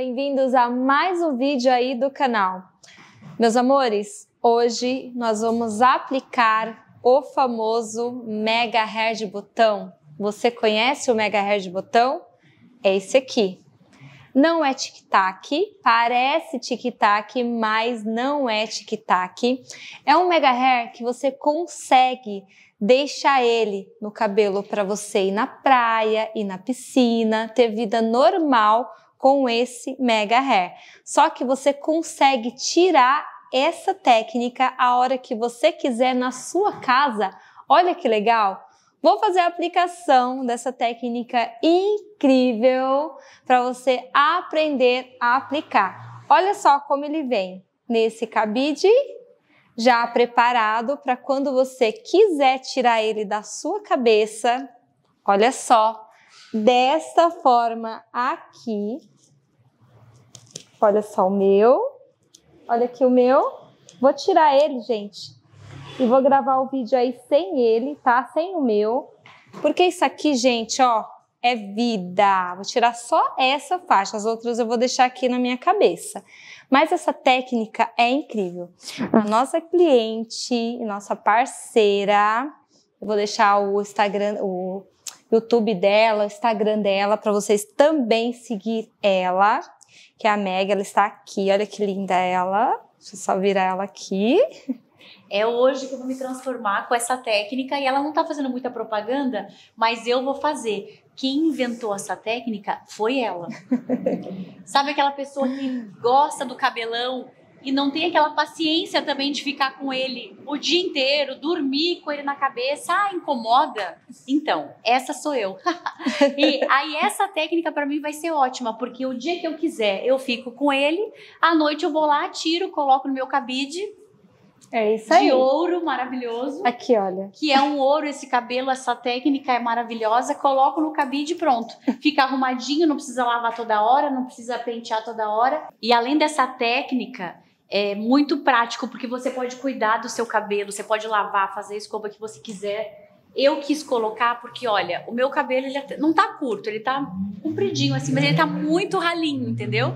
Bem-vindos a mais um vídeo aí do canal. Meus amores, hoje nós vamos aplicar o famoso Mega Hair de botão. Você conhece o Mega Hair de botão? É esse aqui. Não é tic-tac, parece tic-tac, mas não é tic-tac. É um mega hair que você consegue deixar ele no cabelo para você ir na praia, e na piscina, ter vida normal com esse mega hair. Só que você consegue tirar essa técnica a hora que você quiser na sua casa. Olha que legal! Vou fazer a aplicação dessa técnica incrível para você aprender a aplicar. Olha só como ele vem nesse cabide já preparado para quando você quiser tirar ele da sua cabeça. Olha só, desta forma aqui. Olha só o meu. Olha aqui o meu. Vou tirar ele, gente. E vou gravar o vídeo aí sem ele, tá? Sem o meu. Porque isso aqui, gente, ó, é vida. Vou tirar só essa faixa, as outras eu vou deixar aqui na minha cabeça. Mas essa técnica é incrível. A nossa cliente, nossa parceira, eu vou deixar o Instagram, o YouTube dela, Instagram dela, para vocês também seguir ela, que é a Meg, ela está aqui, olha que linda ela. Deixa eu só virar ela aqui. É hoje que eu vou me transformar com essa técnica e ela não está fazendo muita propaganda, mas eu vou fazer. Quem inventou essa técnica foi ela. Sabe aquela pessoa que gosta do cabelão e não tem aquela paciência também de ficar com ele o dia inteiro, dormir com ele na cabeça, ah, incomoda. Então, essa sou eu. e aí essa técnica para mim vai ser ótima, porque o dia que eu quiser, eu fico com ele, à noite eu vou lá, tiro, coloco no meu cabide. É isso aí. De ouro maravilhoso. Aqui, olha. Que é um ouro esse cabelo, essa técnica é maravilhosa. Coloco no cabide e pronto. Fica arrumadinho, não precisa lavar toda hora, não precisa pentear toda hora. E além dessa técnica, é muito prático, porque você pode cuidar do seu cabelo, você pode lavar, fazer a escova que você quiser. Eu quis colocar porque, olha, o meu cabelo ele não tá curto, ele tá compridinho assim, mas ele tá muito ralinho, entendeu?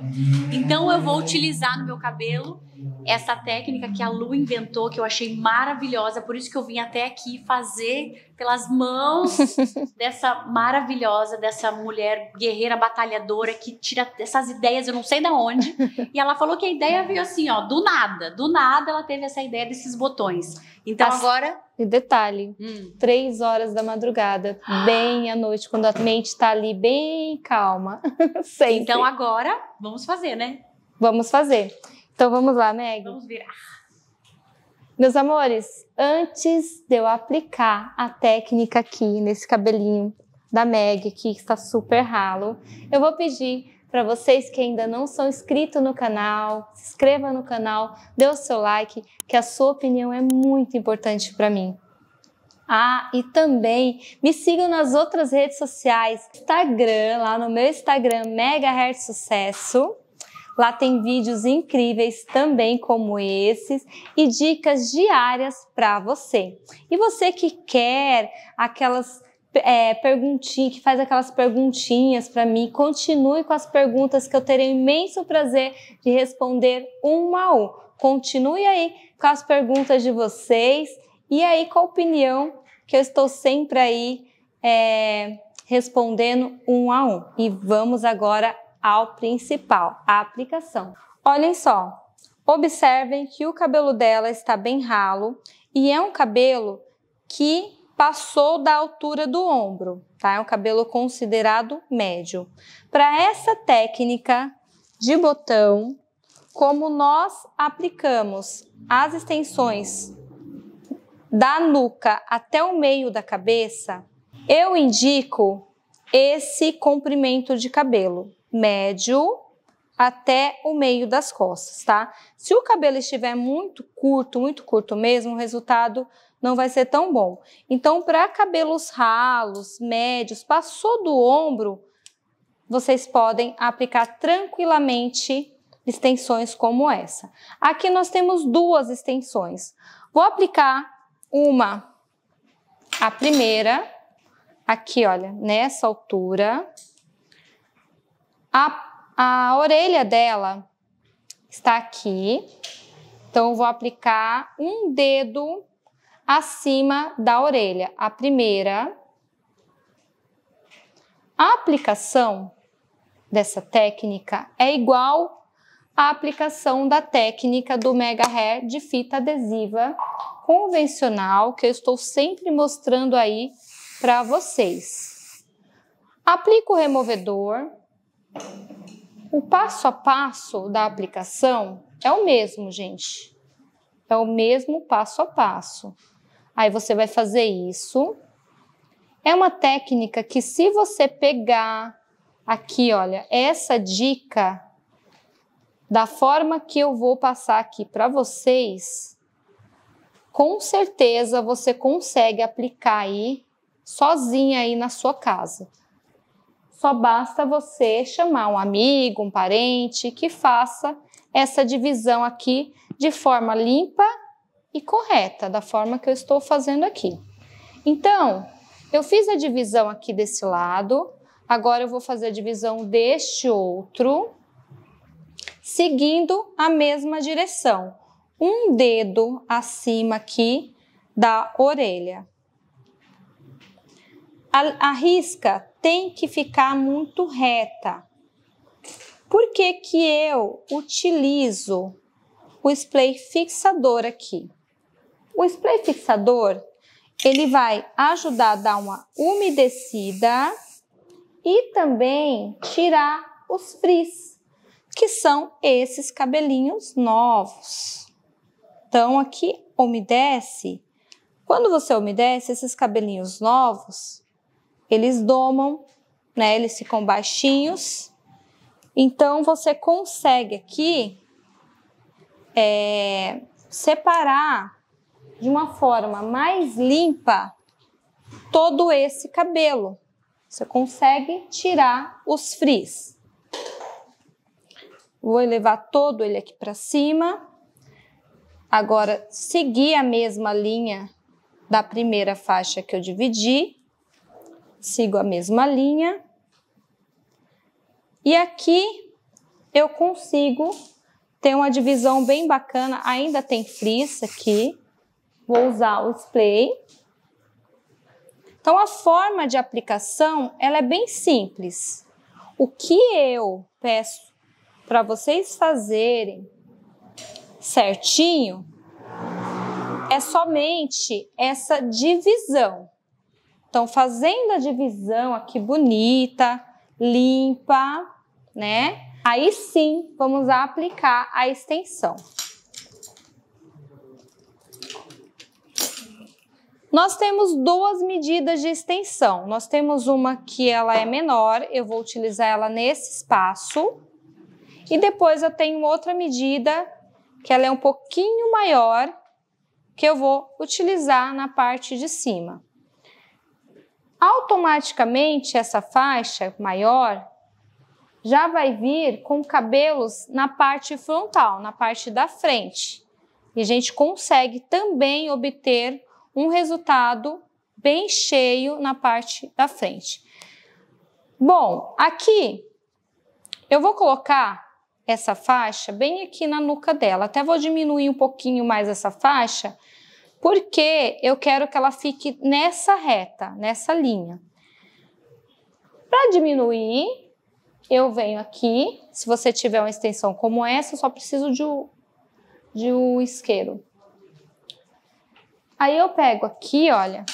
Então eu vou utilizar no meu cabelo essa técnica que a Lu inventou, que eu achei maravilhosa, por isso que eu vim até aqui fazer pelas mãos dessa maravilhosa, dessa mulher guerreira, batalhadora, que tira essas ideias, eu não sei de onde. E ela falou que a ideia veio assim, ó, do nada. Do nada ela teve essa ideia desses botões. Então As... Então, agora. E detalhe: hum. três horas da madrugada, bem à noite, quando a mente está ali bem calma. Então agora, vamos fazer, né? Vamos fazer. Então vamos lá, Meg. Vamos virar. Ah. Meus amores, antes de eu aplicar a técnica aqui nesse cabelinho da Meg que está super ralo, eu vou pedir para vocês que ainda não são inscritos no canal, se inscreva no canal, dê o seu like, que a sua opinião é muito importante para mim. Ah, e também me sigam nas outras redes sociais, Instagram, lá no meu Instagram, Mega Hair Sucesso, Lá tem vídeos incríveis também como esses e dicas diárias para você. E você que quer aquelas é, que faz aquelas perguntinhas para mim, continue com as perguntas que eu terei um imenso prazer de responder uma a um. Continue aí com as perguntas de vocês e aí com a opinião que eu estou sempre aí é, respondendo um a um. E vamos agora ao principal, a aplicação. Olhem só, observem que o cabelo dela está bem ralo e é um cabelo que passou da altura do ombro, tá? É um cabelo considerado médio. Para essa técnica de botão, como nós aplicamos as extensões da nuca até o meio da cabeça, eu indico esse comprimento de cabelo médio até o meio das costas, tá? Se o cabelo estiver muito curto, muito curto mesmo, o resultado não vai ser tão bom. Então, para cabelos ralos, médios, passou do ombro, vocês podem aplicar tranquilamente extensões como essa. Aqui nós temos duas extensões. Vou aplicar uma, a primeira, aqui olha, nessa altura, a, a orelha dela está aqui. Então, vou aplicar um dedo acima da orelha. A primeira. A aplicação dessa técnica é igual à aplicação da técnica do Mega Hair de fita adesiva convencional que eu estou sempre mostrando aí para vocês. Aplico o removedor o passo a passo da aplicação é o mesmo, gente. É o mesmo passo a passo. Aí você vai fazer isso. É uma técnica que, se você pegar aqui, olha, essa dica, da forma que eu vou passar aqui para vocês, com certeza você consegue aplicar aí sozinha aí na sua casa. Só basta você chamar um amigo, um parente que faça essa divisão aqui de forma limpa e correta, da forma que eu estou fazendo aqui. Então, eu fiz a divisão aqui desse lado, agora eu vou fazer a divisão deste outro, seguindo a mesma direção. Um dedo acima aqui da orelha a, a risca tem que ficar muito reta. Por que, que eu utilizo o spray fixador aqui? O spray fixador, ele vai ajudar a dar uma umedecida e também tirar os frizz, que são esses cabelinhos novos. Então aqui umedece. Quando você umedece esses cabelinhos novos, eles domam, né? Eles ficam baixinhos. Então você consegue aqui é, separar de uma forma mais limpa todo esse cabelo. Você consegue tirar os frizz. Vou levar todo ele aqui para cima. Agora, seguir a mesma linha da primeira faixa que eu dividi sigo a mesma linha. E aqui eu consigo ter uma divisão bem bacana, ainda tem frizz aqui. Vou usar o spray. Então a forma de aplicação, ela é bem simples. O que eu peço para vocês fazerem certinho é somente essa divisão. Então, fazendo a divisão aqui bonita, limpa, né? Aí sim, vamos aplicar a extensão. Nós temos duas medidas de extensão. Nós temos uma que ela é menor, eu vou utilizar ela nesse espaço. E depois eu tenho outra medida que ela é um pouquinho maior, que eu vou utilizar na parte de cima automaticamente essa faixa maior já vai vir com cabelos na parte frontal, na parte da frente. E a gente consegue também obter um resultado bem cheio na parte da frente. Bom, aqui eu vou colocar essa faixa bem aqui na nuca dela. Até vou diminuir um pouquinho mais essa faixa porque eu quero que ela fique nessa reta, nessa linha. Para diminuir, eu venho aqui. Se você tiver uma extensão como essa, eu só preciso de um, de um isqueiro. Aí eu pego aqui, olha.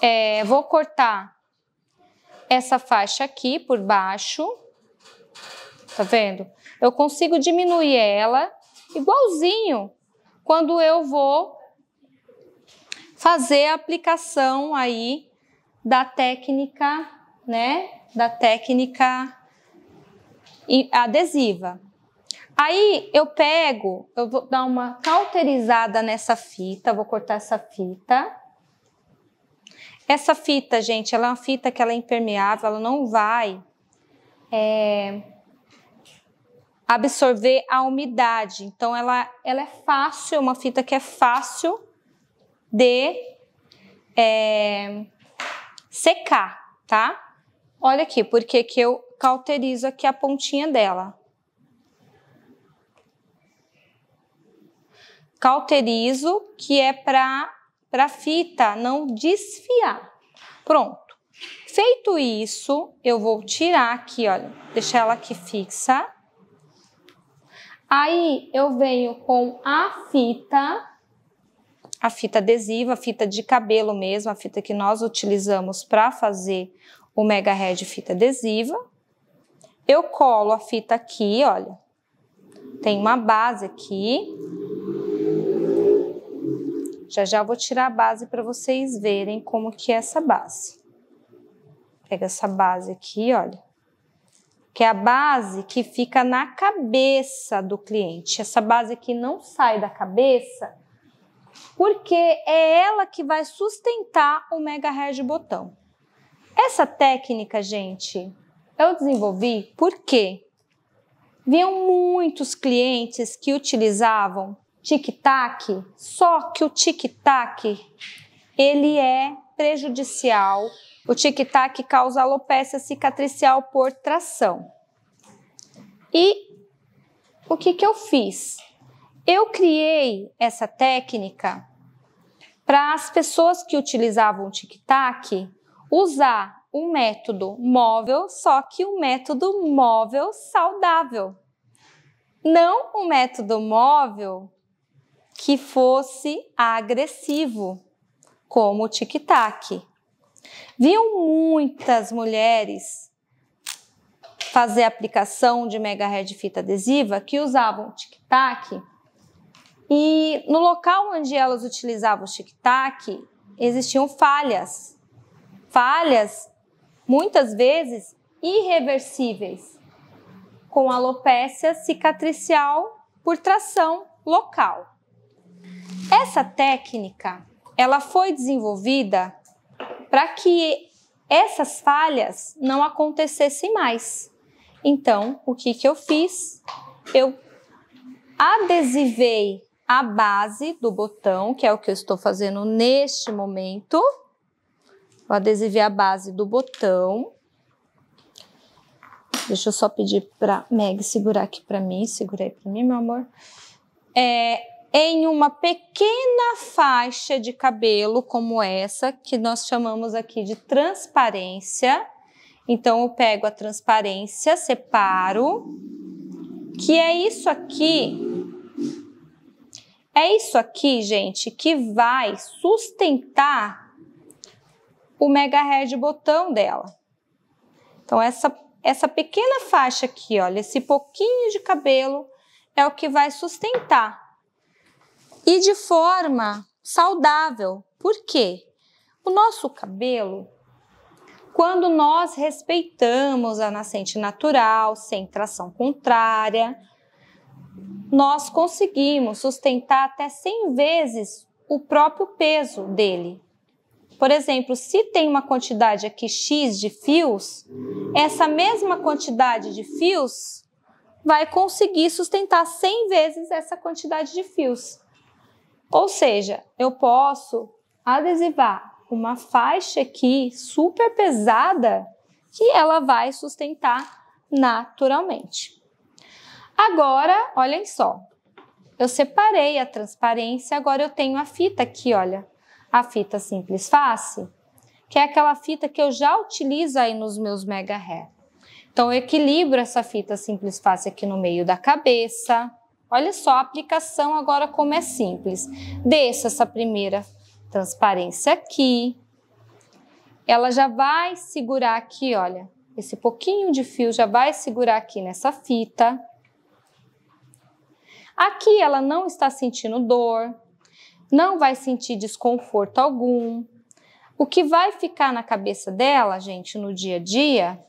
É, vou cortar essa faixa aqui por baixo. Tá vendo? Eu consigo diminuir ela igualzinho quando eu vou fazer a aplicação aí da técnica, né? Da técnica adesiva. Aí eu pego, eu vou dar uma cauterizada nessa fita, vou cortar essa fita. Essa fita, gente, ela é uma fita que ela é impermeável, ela não vai é, absorver a umidade. Então, ela, ela é fácil, é uma fita que é fácil de é, secar, tá? Olha aqui, porque que eu cauterizo aqui a pontinha dela. Cauterizo, que é para a fita não desfiar. Pronto. Feito isso, eu vou tirar aqui, olha, deixar ela aqui fixa Aí eu venho com a fita, a fita adesiva, a fita de cabelo mesmo, a fita que nós utilizamos para fazer o Mega Red fita adesiva. Eu colo a fita aqui, olha. Tem uma base aqui. Já já vou tirar a base para vocês verem como que é essa base. Pega essa base aqui, olha que é a base que fica na cabeça do cliente. Essa base que não sai da cabeça, porque é ela que vai sustentar o mega red botão. Essa técnica, gente, eu desenvolvi porque viam muitos clientes que utilizavam tic-tac, só que o tic-tac ele é prejudicial. O tic-tac causa alopecia cicatricial por tração. E o que, que eu fiz? Eu criei essa técnica para as pessoas que utilizavam tic-tac usar um método móvel, só que um método móvel saudável. Não um método móvel que fosse agressivo, como o tic-tac. Viam muitas mulheres fazer aplicação de mega red fita adesiva que usavam tic-tac e no local onde elas utilizavam o tic-tac existiam falhas. Falhas muitas vezes irreversíveis, com alopécia cicatricial por tração local. Essa técnica ela foi desenvolvida para que essas falhas não acontecessem mais. Então, o que, que eu fiz? Eu adesivei a base do botão, que é o que eu estou fazendo neste momento. vou adesivei a base do botão. Deixa eu só pedir para Meg segurar aqui para mim, segura aí para mim, meu amor. É, em uma pequena faixa de cabelo como essa, que nós chamamos aqui de transparência. Então, eu pego a transparência, separo, que é isso aqui. É isso aqui, gente, que vai sustentar o mega red botão dela. Então, essa, essa pequena faixa aqui, olha, esse pouquinho de cabelo é o que vai sustentar e de forma saudável. Por quê? O nosso cabelo, quando nós respeitamos a nascente natural, sem tração contrária, nós conseguimos sustentar até 100 vezes o próprio peso dele. Por exemplo, se tem uma quantidade aqui X de fios, essa mesma quantidade de fios vai conseguir sustentar 100 vezes essa quantidade de fios. Ou seja, eu posso adesivar uma faixa aqui super pesada que ela vai sustentar naturalmente. Agora, olhem só, eu separei a transparência, agora eu tenho a fita aqui, olha, a fita simples face, que é aquela fita que eu já utilizo aí nos meus mega hair. Então, eu equilibro essa fita simples face aqui no meio da cabeça, Olha só, a aplicação agora como é simples. Deixa essa primeira transparência aqui. Ela já vai segurar aqui, olha. Esse pouquinho de fio já vai segurar aqui nessa fita. Aqui ela não está sentindo dor, não vai sentir desconforto algum. O que vai ficar na cabeça dela, gente, no dia a dia,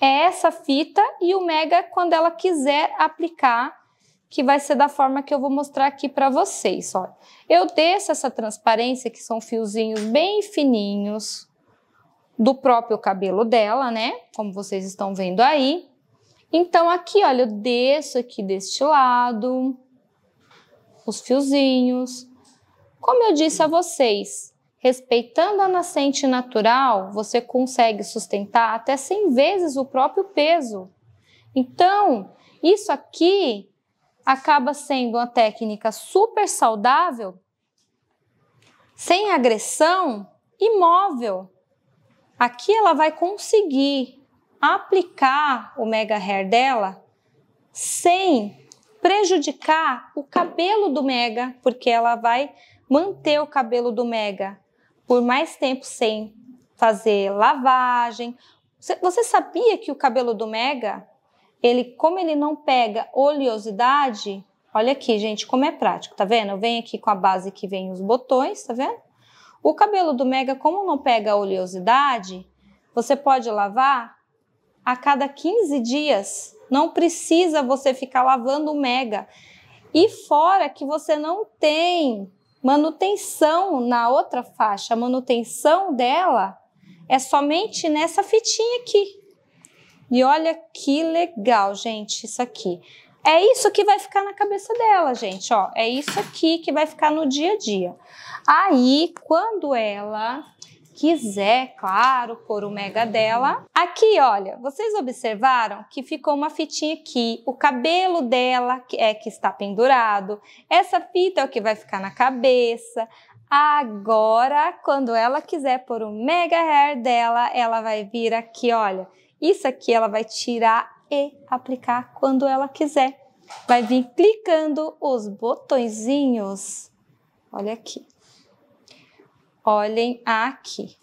é essa fita e o mega quando ela quiser aplicar que vai ser da forma que eu vou mostrar aqui para vocês. Olha. Eu desço essa transparência, que são fiozinhos bem fininhos do próprio cabelo dela, né? Como vocês estão vendo aí. Então, aqui, olha, eu desço aqui deste lado, os fiozinhos. Como eu disse a vocês, respeitando a nascente natural, você consegue sustentar até 100 vezes o próprio peso. Então, isso aqui acaba sendo uma técnica super saudável, sem agressão, imóvel. Aqui ela vai conseguir aplicar o mega hair dela sem prejudicar o cabelo do mega, porque ela vai manter o cabelo do mega por mais tempo sem fazer lavagem. Você sabia que o cabelo do mega ele, como ele não pega oleosidade, olha aqui, gente, como é prático, tá vendo? Eu venho aqui com a base que vem os botões, tá vendo? O cabelo do Mega, como não pega oleosidade, você pode lavar a cada 15 dias. Não precisa você ficar lavando o Mega. E fora que você não tem manutenção na outra faixa, a manutenção dela é somente nessa fitinha aqui, e olha que legal, gente, isso aqui. É isso que vai ficar na cabeça dela, gente, ó. É isso aqui que vai ficar no dia a dia. Aí, quando ela quiser, claro, pôr o mega dela. Aqui, olha, vocês observaram que ficou uma fitinha aqui. O cabelo dela que é que está pendurado. Essa fita é o que vai ficar na cabeça. Agora, quando ela quiser pôr o mega hair dela, ela vai vir aqui, olha, isso aqui ela vai tirar e aplicar quando ela quiser. Vai vir clicando os botõezinhos. Olha aqui. Olhem aqui.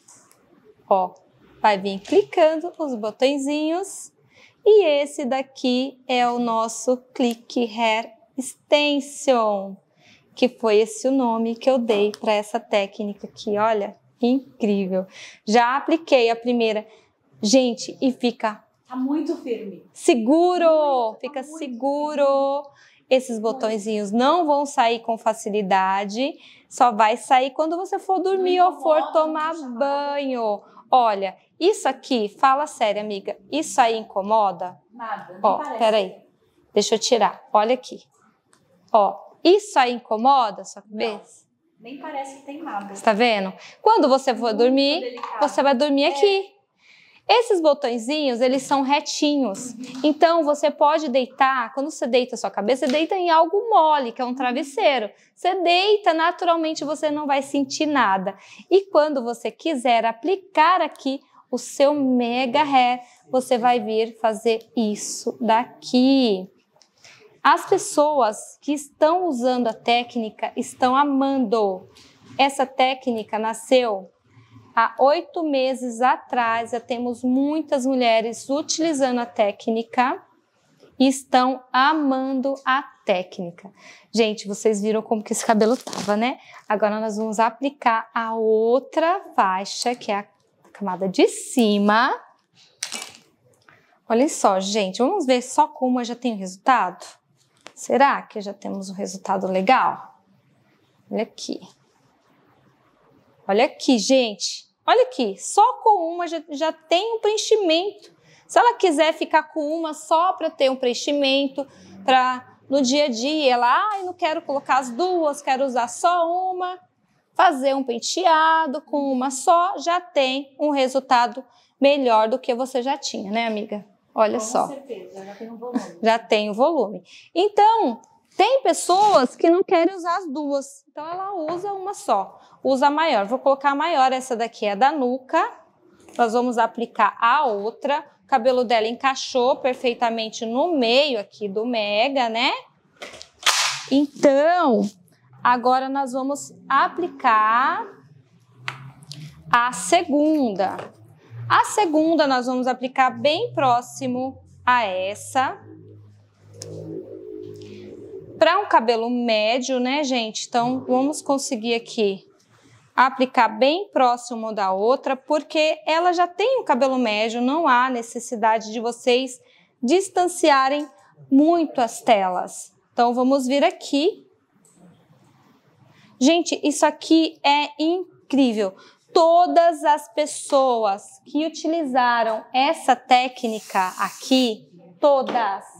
Ó, vai vir clicando os botõezinhos. E esse daqui é o nosso Click Hair Extension, que foi esse o nome que eu dei para essa técnica aqui. Olha, incrível. Já apliquei a primeira Gente, e fica. Tá muito firme. Seguro! Muito, tá fica tá seguro. Firme. Esses botõezinhos não vão sair com facilidade, só vai sair quando você for dormir ou for tomar banho. Olha, isso aqui, fala sério, amiga, isso aí incomoda? Nada. Ó, peraí. Deixa eu tirar. Olha aqui. Ó, isso aí incomoda sua cabeça? Não, nem parece que tem nada. Está vendo? Quando você for Muito dormir, delicado. você vai dormir é. aqui. Esses botõezinhos, eles são retinhos. Então, você pode deitar, quando você deita a sua cabeça, você deita em algo mole, que é um travesseiro. Você deita, naturalmente você não vai sentir nada. E quando você quiser aplicar aqui o seu mega ré, você vai vir fazer isso daqui. As pessoas que estão usando a técnica estão amando. Essa técnica nasceu Há oito meses atrás, já temos muitas mulheres utilizando a técnica e estão amando a técnica. Gente, vocês viram como que esse cabelo tava, né? Agora nós vamos aplicar a outra faixa, que é a camada de cima. Olhem só, gente, vamos ver só como eu já tenho resultado? Será que já temos um resultado legal? Olha aqui. Olha aqui, gente. Olha aqui, só com uma já, já tem um preenchimento. Se ela quiser ficar com uma só para ter um preenchimento, para no dia a dia ela, ah, não quero colocar as duas, quero usar só uma, fazer um penteado com uma só, já tem um resultado melhor do que você já tinha, né, amiga? Olha com só. Com certeza, já tem um volume. Já tem um volume. Então, tem pessoas que não querem usar as duas, então ela usa uma só, usa a maior. Vou colocar a maior, essa daqui é da nuca. Nós vamos aplicar a outra. O cabelo dela encaixou perfeitamente no meio aqui do mega, né? Então, agora nós vamos aplicar a segunda. A segunda nós vamos aplicar bem próximo a essa. Para um cabelo médio, né, gente? Então, vamos conseguir aqui aplicar bem próximo da outra, porque ela já tem um cabelo médio, não há necessidade de vocês distanciarem muito as telas. Então, vamos vir aqui. Gente, isso aqui é incrível. Todas as pessoas que utilizaram essa técnica aqui, todas,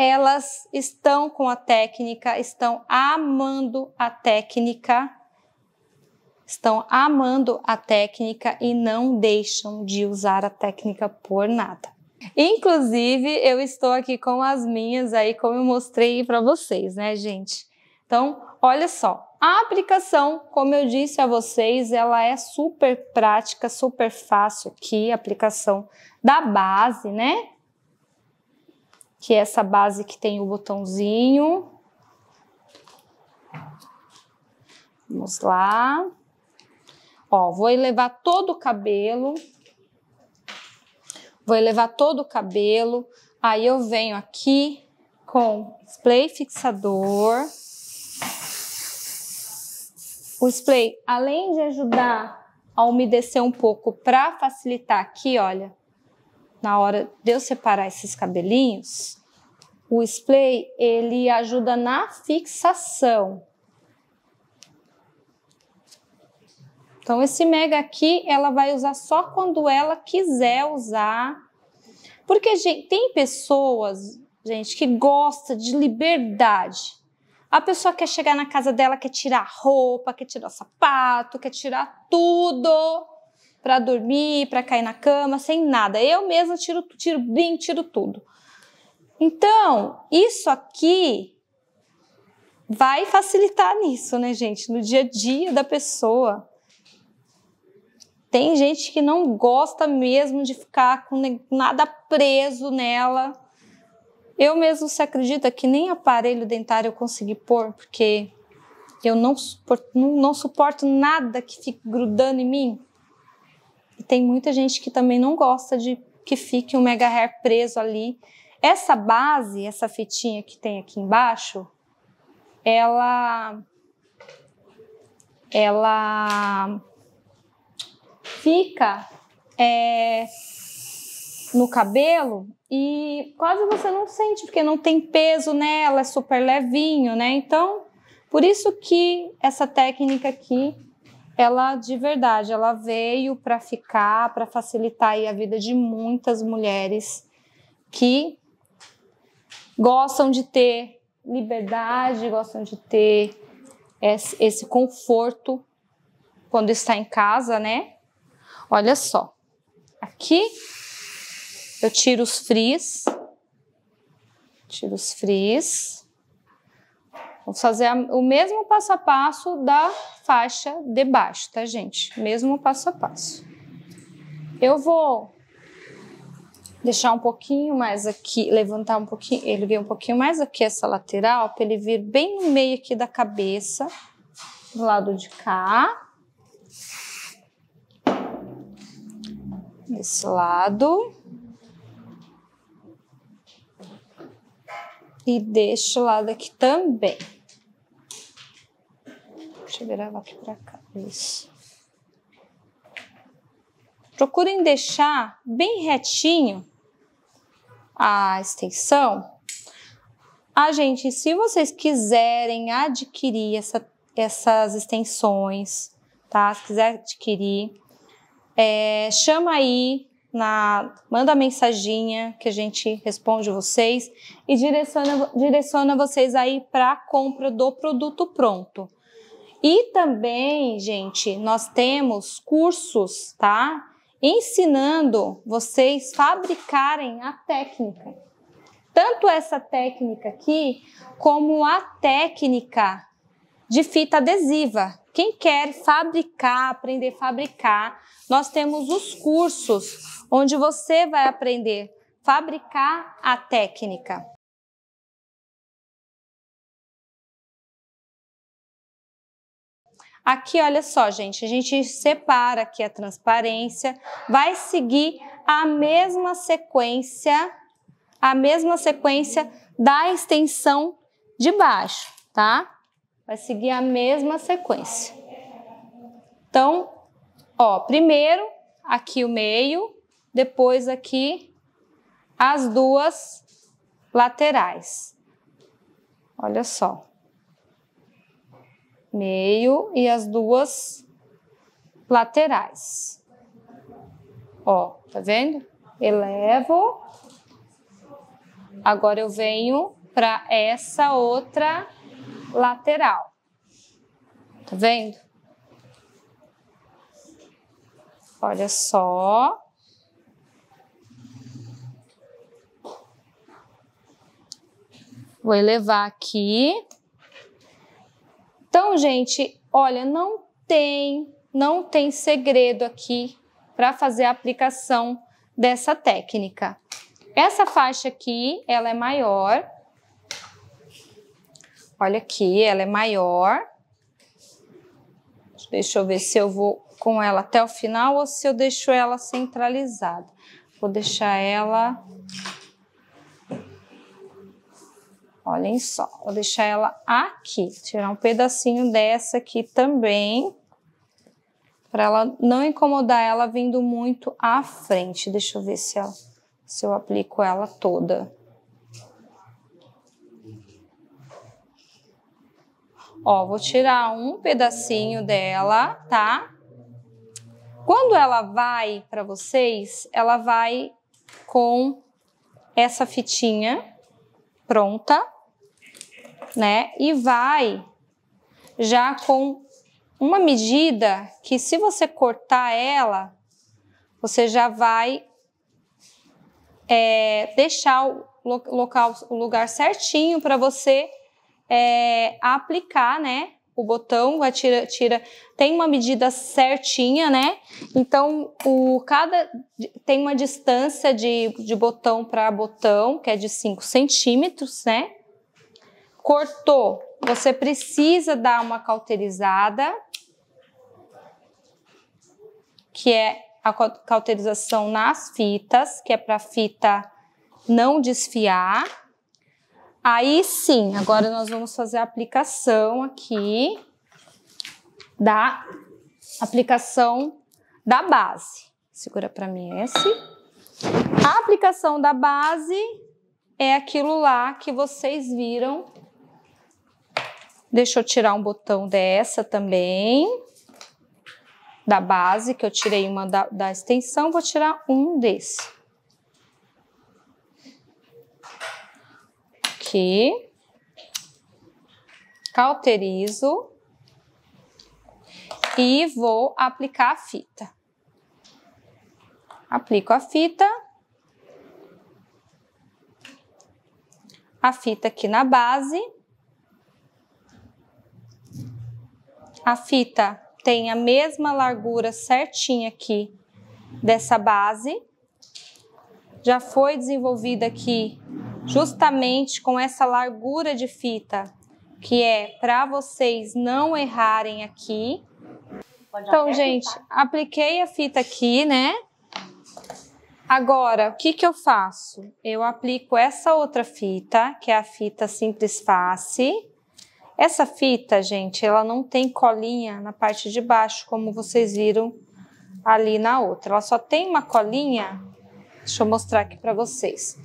elas estão com a técnica, estão amando a técnica, estão amando a técnica e não deixam de usar a técnica por nada. Inclusive, eu estou aqui com as minhas aí, como eu mostrei para vocês, né, gente? Então, olha só, a aplicação, como eu disse a vocês, ela é super prática, super fácil aqui, aplicação da base, né? que é essa base que tem o botãozinho. Vamos lá. Ó, vou elevar todo o cabelo. Vou elevar todo o cabelo. Aí eu venho aqui com spray fixador. O spray, além de ajudar a umedecer um pouco para facilitar aqui, olha, na hora de eu separar esses cabelinhos, o spray ele ajuda na fixação. Então esse mega aqui ela vai usar só quando ela quiser usar, porque gente, tem pessoas, gente, que gosta de liberdade. A pessoa quer chegar na casa dela, quer tirar roupa, quer tirar sapato, quer tirar tudo para dormir, para cair na cama, sem nada. Eu mesma tiro, tiro bem, tiro tudo. Então, isso aqui vai facilitar nisso, né, gente? No dia a dia da pessoa. Tem gente que não gosta mesmo de ficar com nada preso nela. Eu mesmo se acredita que nem aparelho dentário eu consegui pôr, porque eu não suporto, não, não suporto nada que fique grudando em mim tem muita gente que também não gosta de que fique um mega hair preso ali. Essa base, essa fitinha que tem aqui embaixo, ela ela fica é, no cabelo e quase você não sente porque não tem peso nela, é super levinho, né? Então, por isso que essa técnica aqui ela de verdade, ela veio para ficar, para facilitar a vida de muitas mulheres que gostam de ter liberdade, gostam de ter esse conforto quando está em casa, né? Olha só. Aqui eu tiro os frizz, tiro os frizz fazer o mesmo passo a passo da faixa de baixo, tá, gente? Mesmo passo a passo. Eu vou deixar um pouquinho mais aqui, levantar um pouquinho, ele um pouquinho mais aqui essa lateral, para ele vir bem no meio aqui da cabeça, do lado de cá. Desse lado. E deste lado aqui também. Deixa eu gravar aqui pra cá. Isso. Procurem deixar bem retinho a extensão. Ah, gente, se vocês quiserem adquirir essa, essas extensões, tá? Se quiser adquirir, é, chama aí na manda mensaginha que a gente responde vocês e direciona, direciona vocês aí para a compra do produto pronto. E também, gente, nós temos cursos, tá? Ensinando vocês fabricarem a técnica. Tanto essa técnica aqui, como a técnica de fita adesiva. Quem quer fabricar, aprender a fabricar, nós temos os cursos onde você vai aprender a fabricar a técnica. Aqui, olha só, gente, a gente separa aqui a transparência, vai seguir a mesma sequência, a mesma sequência da extensão de baixo, tá? Vai seguir a mesma sequência. Então, ó, primeiro aqui o meio, depois aqui as duas laterais. Olha só meio e as duas laterais. Ó, tá vendo? Elevo. Agora eu venho para essa outra lateral. Tá vendo? Olha só. Vou elevar aqui. Então, gente, olha, não tem, não tem segredo aqui para fazer a aplicação dessa técnica. Essa faixa aqui, ela é maior. Olha aqui, ela é maior. Deixa eu ver se eu vou com ela até o final ou se eu deixo ela centralizada. Vou deixar ela Olhem só, vou deixar ela aqui, tirar um pedacinho dessa aqui também, para ela não incomodar ela vindo muito à frente. Deixa eu ver se, ela, se eu aplico ela toda. Ó, vou tirar um pedacinho dela, tá? Quando ela vai para vocês, ela vai com essa fitinha pronta, né? E vai já com uma medida que, se você cortar ela, você já vai é, deixar o local, o lugar certinho para você é, aplicar, né? o botão, atira, tira, tem uma medida certinha, né? Então, o cada tem uma distância de, de botão para botão, que é de 5 centímetros, né? Cortou, você precisa dar uma cauterizada, que é a cauterização nas fitas, que é para a fita não desfiar. Aí sim, agora nós vamos fazer a aplicação aqui da aplicação da base. Segura para mim esse. A aplicação da base é aquilo lá que vocês viram. Deixa eu tirar um botão dessa também. Da base, que eu tirei uma da, da extensão, vou tirar um desse. aqui, cauterizo e vou aplicar a fita. Aplico a fita. A fita aqui na base. A fita tem a mesma largura certinha aqui dessa base. Já foi desenvolvida aqui justamente com essa largura de fita, que é para vocês não errarem aqui. Pode então, gente, apliquei a fita aqui, né? Agora, o que, que eu faço? Eu aplico essa outra fita, que é a fita simples face. Essa fita, gente, ela não tem colinha na parte de baixo, como vocês viram ali na outra. Ela só tem uma colinha. Deixa eu mostrar aqui para vocês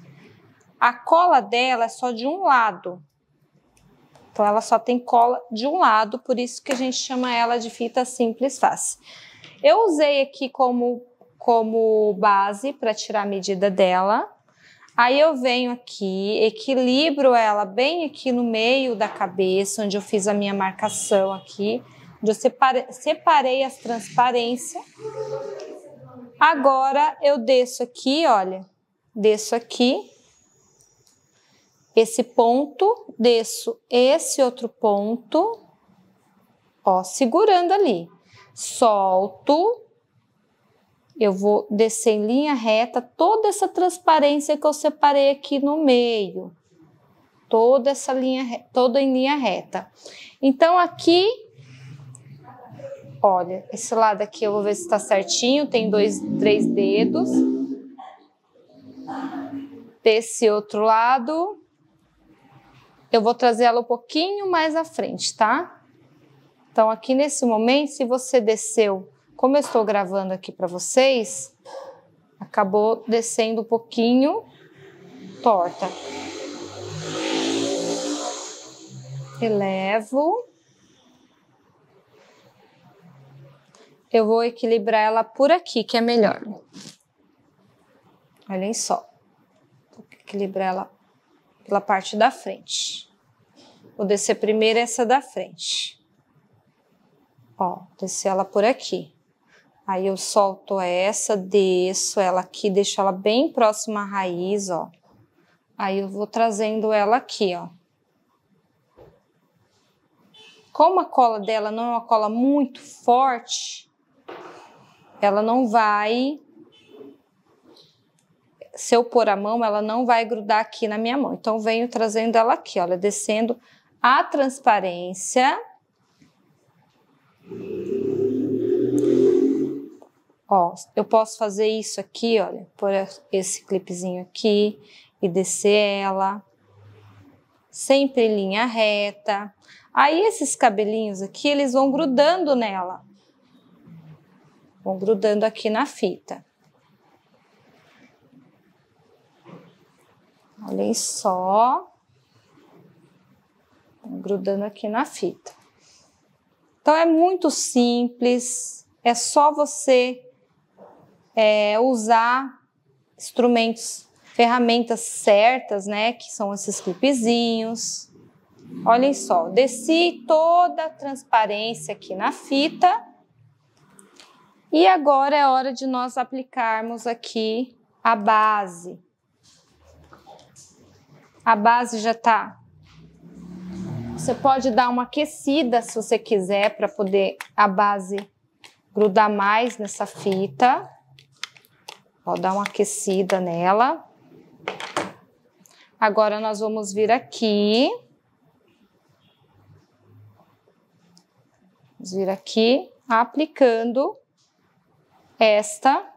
a cola dela é só de um lado. Então, ela só tem cola de um lado, por isso que a gente chama ela de fita simples face. Eu usei aqui como, como base para tirar a medida dela. Aí eu venho aqui, equilibro ela bem aqui no meio da cabeça, onde eu fiz a minha marcação aqui, onde eu separei as transparências. Agora eu desço aqui, olha, desço aqui esse ponto, desço esse outro ponto, ó, segurando ali. Solto, eu vou descer em linha reta toda essa transparência que eu separei aqui no meio. Toda essa linha, toda em linha reta. Então, aqui, olha, esse lado aqui eu vou ver se está certinho, tem dois, três dedos. Desse outro lado, eu vou trazer ela um pouquinho mais à frente, tá? Então, aqui nesse momento, se você desceu, como eu estou gravando aqui para vocês, acabou descendo um pouquinho torta. Elevo. Eu vou equilibrar ela por aqui, que é melhor. Olhem só. Vou equilibrar ela pela parte da frente. Vou descer primeiro essa da frente. Ó, descer ela por aqui. Aí eu solto essa, desço ela aqui, deixo ela bem próxima à raiz, ó. Aí eu vou trazendo ela aqui, ó. Como a cola dela não é uma cola muito forte, ela não vai... Se eu pôr a mão, ela não vai grudar aqui na minha mão. Então, venho trazendo ela aqui, olha, descendo a transparência. Ó, eu posso fazer isso aqui, olha, por esse clipezinho aqui e descer ela. Sempre em linha reta. Aí esses cabelinhos aqui, eles vão grudando nela. Vão grudando aqui na fita. Olhem só grudando aqui na fita. Então é muito simples, é só você é, usar instrumentos, ferramentas certas, né? Que são esses clipezinhos. Olhem só, desci toda a transparência aqui na fita. E agora é hora de nós aplicarmos aqui a base. A base já está você pode dar uma aquecida se você quiser para poder a base grudar mais nessa fita. Vou dar uma aquecida nela. Agora nós vamos vir aqui. Vamos vir aqui aplicando esta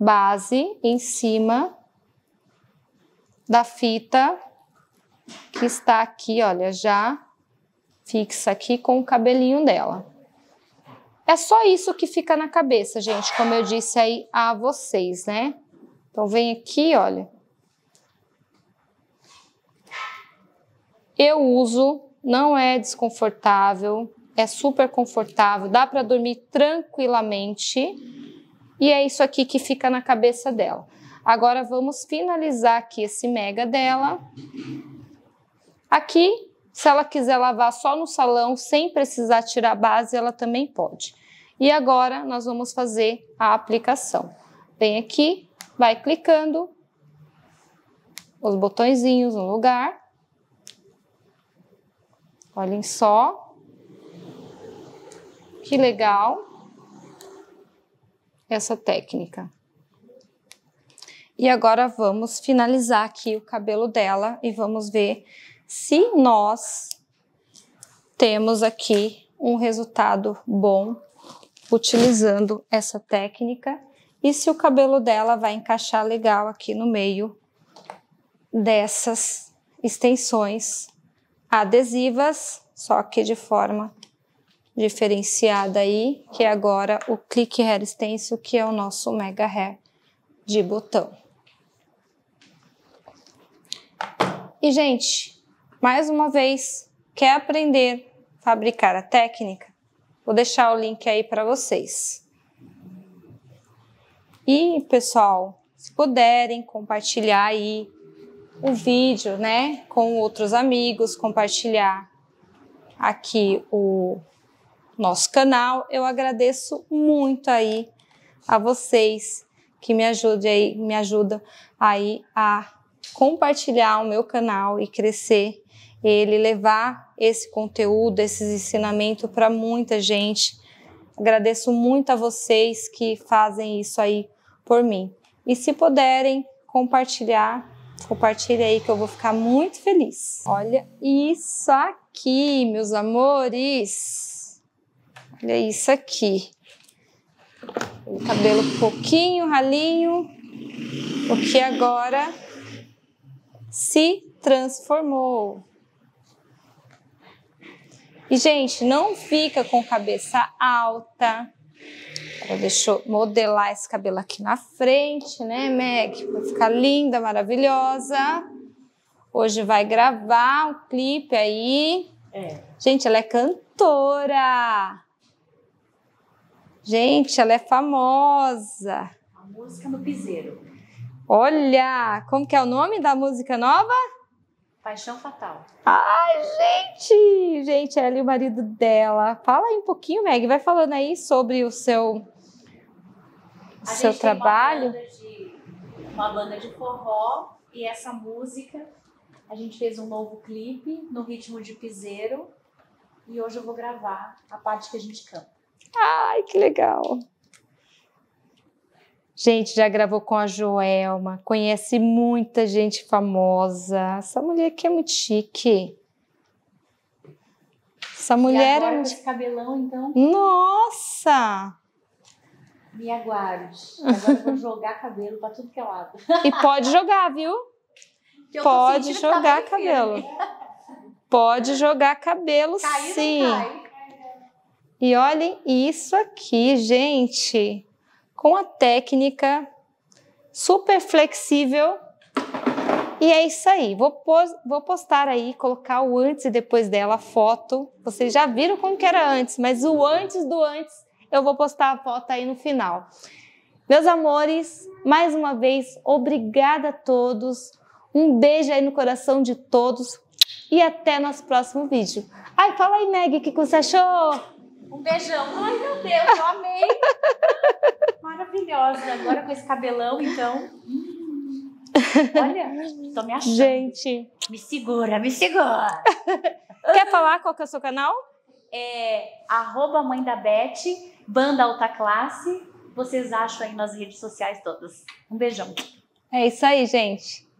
base em cima da fita que está aqui, olha, já fixa aqui com o cabelinho dela. É só isso que fica na cabeça, gente, como eu disse aí a vocês, né? Então vem aqui, olha. Eu uso, não é desconfortável, é super confortável, dá para dormir tranquilamente. E é isso aqui que fica na cabeça dela. Agora vamos finalizar aqui esse mega dela Aqui, se ela quiser lavar só no salão, sem precisar tirar a base, ela também pode. E agora nós vamos fazer a aplicação. Vem aqui, vai clicando os botõezinhos no lugar. Olhem só. Que legal essa técnica. E agora vamos finalizar aqui o cabelo dela e vamos ver se nós temos aqui um resultado bom utilizando essa técnica e se o cabelo dela vai encaixar legal aqui no meio dessas extensões adesivas, só que de forma diferenciada aí, que é agora o Click Hair Stencil, que é o nosso Mega Hair de botão. E, gente, mais uma vez, quer aprender a fabricar a técnica? Vou deixar o link aí para vocês. E, pessoal, se puderem compartilhar aí o vídeo, né, com outros amigos, compartilhar aqui o nosso canal. Eu agradeço muito aí a vocês que me ajudem aí, me ajuda aí a compartilhar o meu canal e crescer ele levar esse conteúdo, esses ensinamentos para muita gente. Agradeço muito a vocês que fazem isso aí por mim. E se puderem compartilhar, compartilhe aí que eu vou ficar muito feliz. Olha isso aqui, meus amores. Olha isso aqui. O cabelo um pouquinho ralinho, o que agora se transformou. E, gente, não fica com cabeça alta. Agora deixa eu modelar esse cabelo aqui na frente, né, Meg? Vai ficar linda, maravilhosa. Hoje vai gravar um clipe aí. É. Gente, ela é cantora. Gente, ela é famosa. A música no piseiro. Olha, como que é o nome da música nova? Paixão Fatal. Ai, gente! Gente, ela é e o marido dela. Fala aí um pouquinho, Meg. Vai falando aí sobre o seu, o seu trabalho. Uma banda, de, uma banda de forró e essa música. A gente fez um novo clipe no ritmo de piseiro. E hoje eu vou gravar a parte que a gente canta. Ai, que legal! Gente, já gravou com a Joelma, conhece muita gente famosa. Essa mulher aqui é muito chique. Essa mulher é muito... esse cabelão, então. Nossa! Me aguarde. Agora eu vou jogar cabelo para tudo que é lado. E pode jogar, viu? Pode tá jogar cabelo. Pode jogar cabelo, Caiu, sim. Cai. E olhem isso aqui, gente com a técnica super flexível. E é isso aí. Vou, pos vou postar aí, colocar o antes e depois dela, a foto. Vocês já viram como que era antes, mas o antes do antes eu vou postar a foto aí no final. Meus amores, mais uma vez, obrigada a todos. Um beijo aí no coração de todos e até nosso próximo vídeo. Ai, fala aí, Meg, o que você achou? Um beijão. Ai, meu Deus, eu amei. Maravilhosa. Agora com esse cabelão, então. Hum. Olha, tô me achando. Gente. Me segura, me segura. Quer falar qual que é o seu canal? É arroba mãe da Beth, banda alta classe. Vocês acham aí nas redes sociais todas. Um beijão. É isso aí, gente.